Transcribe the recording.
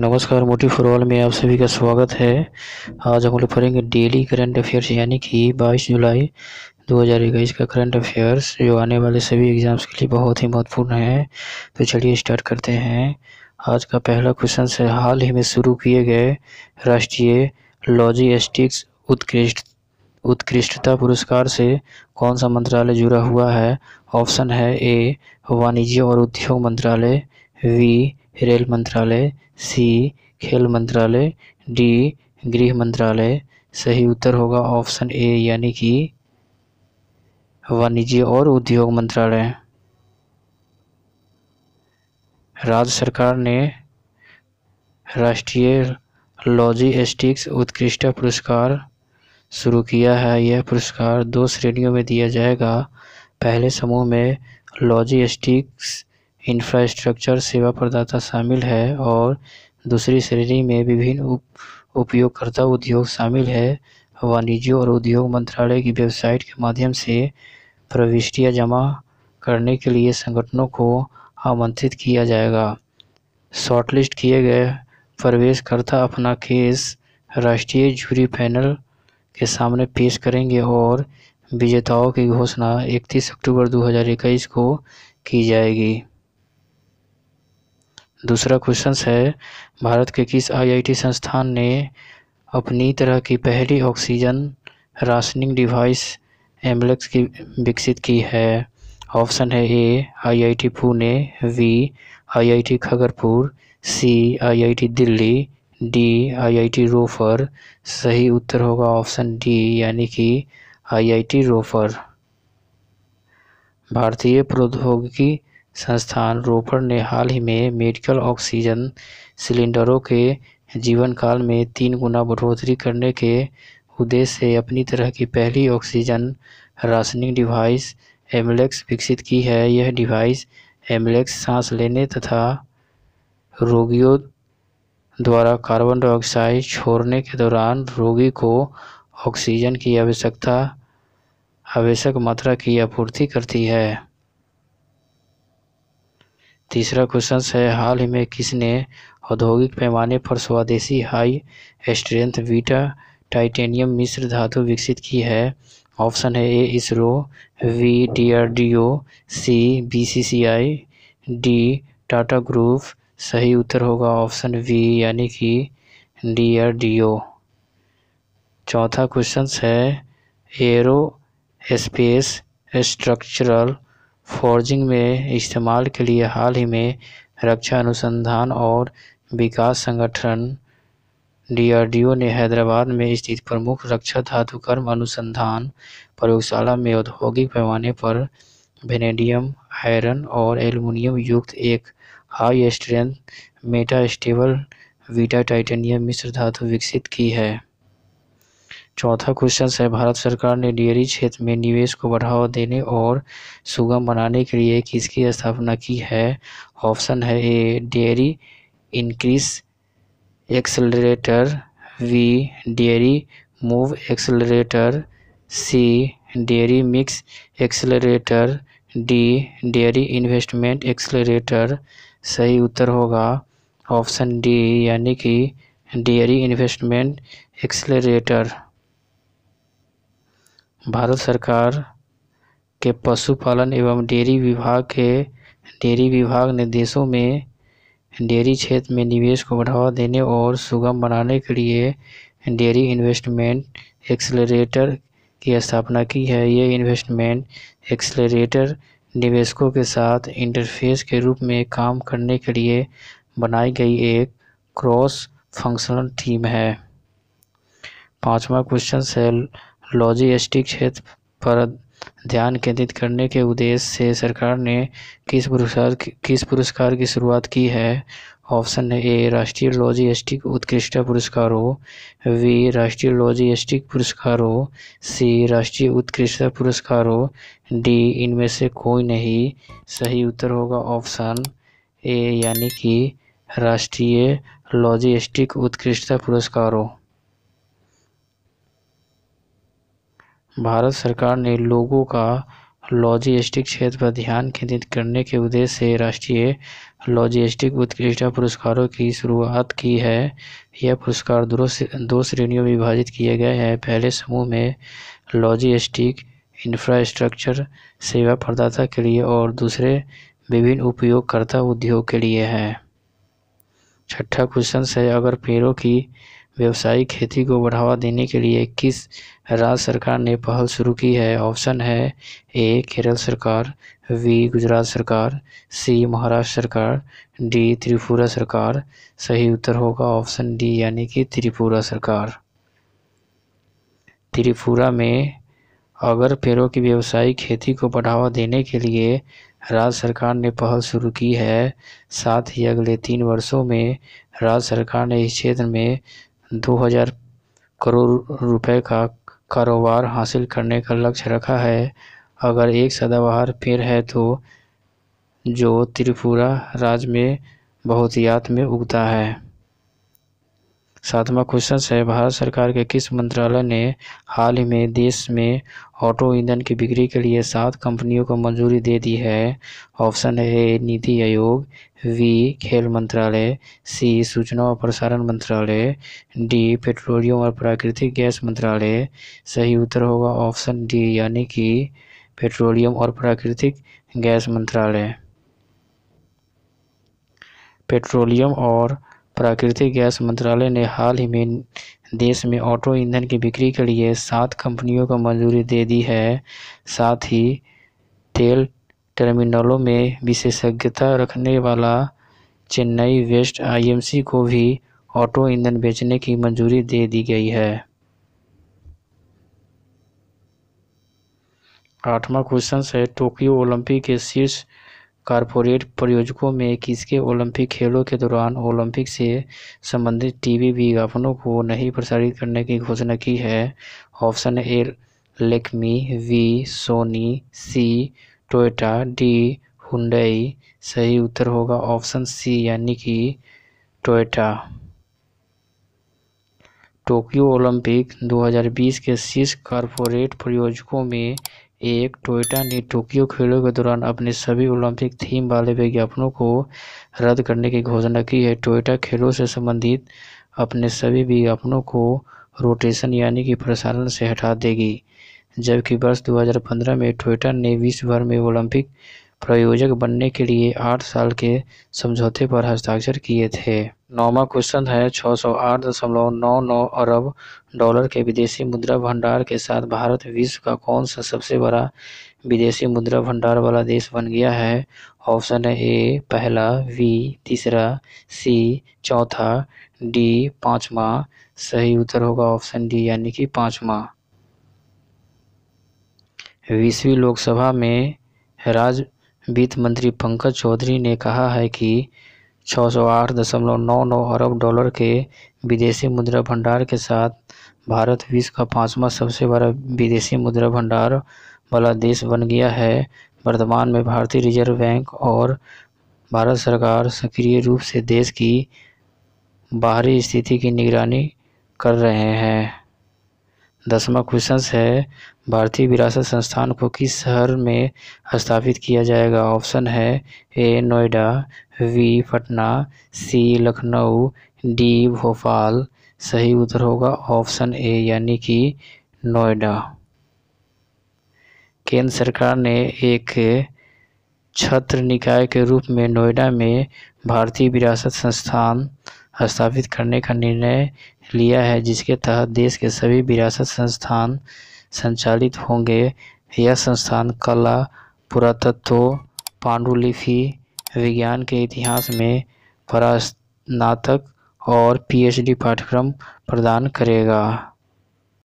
नमस्कार मोटी फुटबॉल में आप सभी का स्वागत है आज हम लोग पढ़ेंगे डेली करंट अफेयर्स यानी कि 22 जुलाई 2021 का करंट अफेयर्स जो आने वाले सभी एग्ज़ाम्स के लिए बहुत ही महत्वपूर्ण है तो चलिए स्टार्ट करते हैं आज का पहला क्वेश्चन से हाल ही में शुरू किए गए राष्ट्रीय लॉजिस्टिक्स उत्कृष्ट उत्कृष्टता पुरस्कार से कौन सा मंत्रालय जुड़ा हुआ है ऑप्शन है ए वाणिज्य और उद्योग मंत्रालय वी रेल मंत्रालय सी खेल मंत्रालय डी गृह मंत्रालय सही उत्तर होगा ऑप्शन ए यानी कि वाणिज्य और उद्योग मंत्रालय राज्य सरकार ने राष्ट्रीय लॉजिस्टिक्स उत्कृष्ट पुरस्कार शुरू किया है यह पुरस्कार दो श्रेणियों में दिया जाएगा पहले समूह में लॉजिस्टिक्स इंफ्रास्ट्रक्चर सेवा प्रदाता शामिल है और दूसरी श्रेणी में विभिन्न उप उपयोगकर्ता उद्योग शामिल है वाणिज्य और उद्योग मंत्रालय की वेबसाइट के माध्यम से प्रविष्टियाँ जमा करने के लिए संगठनों को आमंत्रित किया जाएगा शॉर्टलिस्ट किए गए प्रवेशकर्ता अपना केस राष्ट्रीय जूरी पैनल के सामने पेश करेंगे और विजेताओं की घोषणा 31 अक्टूबर 2021 को की जाएगी दूसरा क्वेश्चन है भारत के किस आईआईटी संस्थान ने अपनी तरह की पहली ऑक्सीजन राशनिंग डिवाइस एम्बुलेंस की विकसित की है ऑप्शन है A IIT Pune B IIT Kharagpur C IIT Delhi D IIT Ropar सही उत्तर होगा ऑप्शन डी यानी कि आईआईटी रोफर भारतीय प्रौद्योगिकी संस्थान रोपड़ ने हाल ही में मेडिकल ऑक्सीजन सिलेंडरों के जीवन काल में तीन गुना बढ़ोतरी करने के उद्देश्य से अपनी तरह की पहली ऑक्सीजन राशनिंग डिवाइस एमलेक्स विकसित की है यह डिवाइस एमलेक्स सांस लेने तथा रोगियों द्वारा कार्बन डाइऑक्साइड छोड़ने के दौरान रोगी को ऑक्सीजन की आवश्यकता आवश्यक मात्रा की आपूर्ति करती है तीसरा क्वेश्चन है हाल ही में किसने औद्योगिक पैमाने पर स्वदेशी हाई स्ट्रेंथ वीटा टाइटेनियम मिश्र धातु विकसित की है ऑप्शन है A ISRO B D R D O C B C C I D Tata group सही उत्तर होगा ऑप्शन वी यानी कि डी आर डी ओ चौथा क्वेश्चन है एरो स्पेस स्ट्रक्चरल फोर्जिंग में इस्तेमाल के लिए हाल ही में रक्षा अनुसंधान और विकास संगठन डीआरडीओ ने हैदराबाद में स्थित प्रमुख रक्षा धातुकर्म अनुसंधान प्रयोगशाला में औद्योगिक पैमाने पर वेनेडियम आयरन और एल्युमिनियम युक्त एक high strength meta stable beta titanium मिश्र धातु विकसित की है चौथा क्वेश्चन है भारत सरकार ने डेयरी क्षेत्र में निवेश को बढ़ावा देने और सुगम बनाने के लिए किसकी स्थापना की है ऑप्शन है A dairy increase accelerator B dairy move accelerator C dairy mix accelerator D dairy investment accelerator सही उत्तर होगा ऑप्शन डी यानी कि डेयरी इन्वेस्टमेंट एक्सलरेटर भारत सरकार के पशुपालन एवं डेयरी विभाग के डेयरी विभाग ने देशों में डेयरी क्षेत्र में निवेश को बढ़ावा देने और सुगम बनाने के लिए डेयरी इन्वेस्टमेंट एक्सलरेटर की स्थापना की है ये इन्वेस्टमेंट एक्सलरेटर निवेशकों के साथ इंटरफेस के रूप में काम करने के लिए बनाई गई एक क्रॉस फंक्शनल टीम है पांचवा क्वेश्चन सेल लॉजिस्टिक क्षेत्र पर ध्यान केंद्रित करने के उद्देश्य से सरकार ने किस पुरस्कार किस पुरस्कार की शुरुआत की है ऑप्शन ए राष्ट्रीय लॉजिस्टिक उत्कृष्टता पुरस्कार हो बी राष्ट्रीय लॉजिस्टिक पुरस्कार हो सी राष्ट्रीय उत्कृष्टता पुरस्कार हो डी इनमें से कोई नहीं सही उत्तर होगा ऑप्शन ए यानी कि राष्ट्रीय लॉजिस्टिक उत्कृष्टता पुरस्कार हो भारत सरकार ने लोगों का लॉजिस्टिक क्षेत्र पर ध्यान केंद्रित करने के उद्देश्य से राष्ट्रीय लॉजिस्टिक उत्कृष्टता पुरस्कारों की शुरुआत की है यह पुरस्कार दो दो श्रेणियों में विभाजित किए गए हैं पहले समूह में लॉजिस्टिक इंफ्रास्ट्रक्चर सेवा प्रदाता के लिए और दूसरे विभिन्न उपयोगकर्ता उद्योग के लिए है छठा क्वेश्चन है अगर पेड़ों की व्यावसायिक खेती को बढ़ावा देने के लिए किस राज्य सरकार ने पहल शुरू की है ऑप्शन है ए केरल सरकार बी गुजरात सरकार सी महाराष्ट्र सरकार डी त्रिपुरा सरकार सही उत्तर होगा ऑप्शन डी यानी कि त्रिपुरा सरकार त्रिपुरा में अगर पेड़ों की व्यवसायिक खेती को बढ़ावा देने के लिए राज्य सरकार ने पहल शुरू की है साथ ही अगले तीन वर्षों में राज्य सरकार ने इस क्षेत्र में 2000 करोड़ रुपए का कारोबार हासिल करने का लक्ष्य रखा है अगर एक सदाबहार पेड़ है तो जो त्रिपुरा राज्य में बहुतायत में उगता है सातवां क्वेश्चन है भारत सरकार के किस मंत्रालय ने हाल ही में देश में ऑटो ईंधन की बिक्री के लिए सात कंपनियों को मंजूरी दे दी है ऑप्शन है नीति आयोग वी खेल मंत्रालय सी सूचना और प्रसारण मंत्रालय डी पेट्रोलियम और प्राकृतिक गैस मंत्रालय सही उत्तर होगा ऑप्शन डी यानी कि पेट्रोलियम और प्राकृतिक गैस मंत्रालय पेट्रोलियम और प्राकृतिक गैस मंत्रालय ने हाल ही में देश में ऑटो ईंधन की बिक्री के लिए सात कंपनियों को मंजूरी दे दी है साथ ही तेल टर्मिनलों में विशेषज्ञता रखने वाला चेन्नई वेस्ट आईएमसी को भी ऑटो ईंधन बेचने की मंजूरी दे दी गई है आठवां क्वेश्चन है टोक्यो ओलंपिक के शीर्ष कॉरपोरेट प्रायोजकों में किसके ओलंपिक खेलों के दौरान ओलंपिक से संबंधित टीवी विज्ञापनों को नहीं प्रसारित करने की घोषणा की है option A Lakme B Sony C Toyota D Hyundai सही उत्तर होगा ऑप्शन सी यानी कि टोयोटा टोक्यो ओलंपिक 2020 के शीर्ष कॉरपोरेट प्रायोजकों में एक टोयोटा ने टोक्यो खेलों के दौरान अपने सभी ओलंपिक थीम वाले विज्ञापनों को रद्द करने की घोषणा की है टोयोटा खेलों से संबंधित अपने सभी विज्ञापनों को रोटेशन यानी कि प्रसारण से हटा देगी जबकि वर्ष 2015 में टोयोटा ने विश्व भर में ओलंपिक प्रायोजक बनने के लिए आठ साल के समझौते पर हस्ताक्षर किए थे नौवा क्वेश्चन है छः सौ अरब डॉलर के विदेशी मुद्रा भंडार के साथ भारत विश्व का कौन सा सबसे बड़ा विदेशी मुद्रा भंडार वाला देश बन गया है ऑप्शन है ए पहला वी तीसरा सी चौथा डी पाँचवा सही उत्तर होगा ऑप्शन डी यानी कि पाँचवा बीसवीं लोकसभा में राज वित्त मंत्री पंकज चौधरी ने कहा है कि छः सौ आठ दशमलव नौ नौ अरब डॉलर के विदेशी मुद्रा भंडार के साथ भारत विश्व का पांचवा सबसे बड़ा विदेशी मुद्रा भंडार वाला देश बन गया है वर्तमान में भारतीय रिजर्व बैंक और भारत सरकार सक्रिय रूप से देश की बाहरी स्थिति की निगरानी कर रहे हैं दसवा क्वेश्चन है भारतीय विरासत संस्थान को किस शहर में स्थापित किया जाएगा ऑप्शन है A Noida B Patna C Lucknow D Bhopal सही उत्तर होगा ऑप्शन ए यानी कि नोएडा केंद्र सरकार ने एक छत्र निकाय के रूप में नोएडा में भारतीय विरासत संस्थान स्थापित करने का निर्णय लिया है जिसके तहत देश के सभी विरासत संस्थान संचालित होंगे यह संस्थान कला पुरातत्व पांडुलिपि विज्ञान के इतिहास में परास्नातक और पीएचडी पाठ्यक्रम प्रदान करेगा